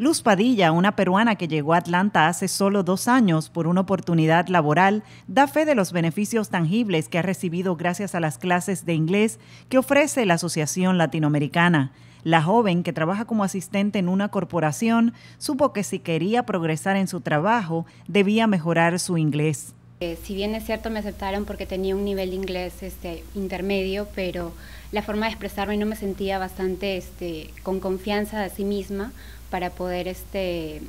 Luz Padilla, una peruana que llegó a Atlanta hace solo dos años por una oportunidad laboral, da fe de los beneficios tangibles que ha recibido gracias a las clases de inglés que ofrece la Asociación Latinoamericana. La joven, que trabaja como asistente en una corporación, supo que si quería progresar en su trabajo, debía mejorar su inglés. Eh, si bien es cierto, me aceptaron porque tenía un nivel de inglés este, intermedio, pero la forma de expresarme no me sentía bastante este, con confianza de sí misma, para poder este,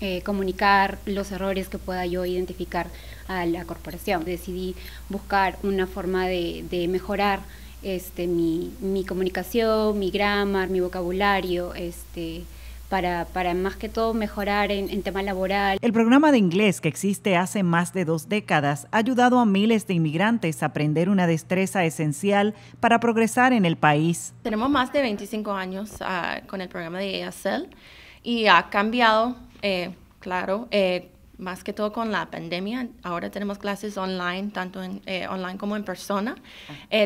eh, comunicar los errores que pueda yo identificar a la corporación. Decidí buscar una forma de, mejorar este, mi, comunicación, mi grammar, mi vocabulario, este, para, más que todo mejorar en, tema laboral. El programa de inglés que existe hace más de dos décadas ha ayudado a miles de inmigrantes a aprender una destreza esencial para progresar en el país. Tenemos más de 25 años ah, con el programa de ASL y ha cambiado, eh, claro, eh, más que todo con la pandemia. Ahora tenemos clases online, tanto en, eh, online como en persona.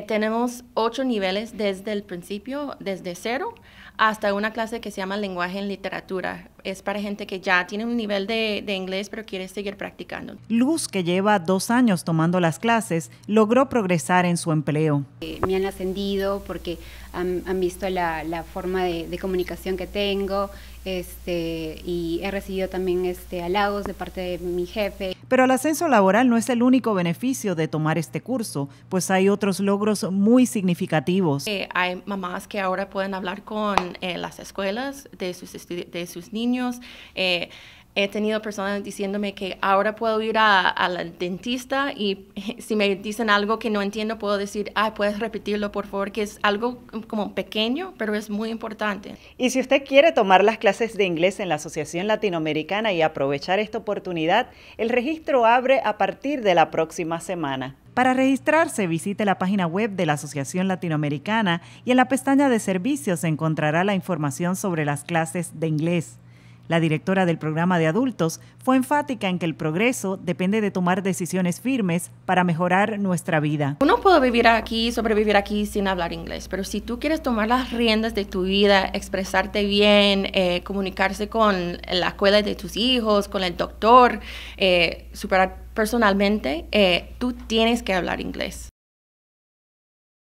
tenemos ocho niveles desde el principio, desde cero, hasta una clase que se llama lenguaje en literatura, es para gente que ya tiene un nivel de, inglés pero quiere seguir practicando. Luz, que lleva dos años tomando las clases, logró progresar en su empleo. Eh, me han ascendido porque han, visto la, forma de, comunicación que tengo este, y he recibido también este, halagos de parte de mi jefe pero el ascenso laboral no es el único beneficio de tomar este curso, pues hay otros logros muy significativos. Eh, hay mamás que ahora pueden hablar con eh, las escuelas de sus, de sus niños. Eh, he tenido personas diciéndome que ahora puedo ir al dentista y si me dicen algo que no entiendo, puedo decir, ah, puedes repetirlo, por favor, que es algo como pequeño, pero es muy importante. Y si usted quiere tomar las clases de inglés en la Asociación Latinoamericana y aprovechar esta oportunidad, el registro abre a partir de la próxima semana. Para registrarse, visite la página web de la Asociación Latinoamericana y en la pestaña de servicios encontrará la información sobre las clases de inglés. La directora del programa de adultos fue enfática en que el progreso depende de tomar decisiones firmes para mejorar nuestra vida. Uno puede vivir aquí, sobrevivir aquí sin hablar inglés, pero si tú quieres tomar las riendas de tu vida, expresarte bien, eh, comunicarse con la escuela de tus hijos, con el doctor, eh, superar personalmente, eh, tú tienes que hablar inglés.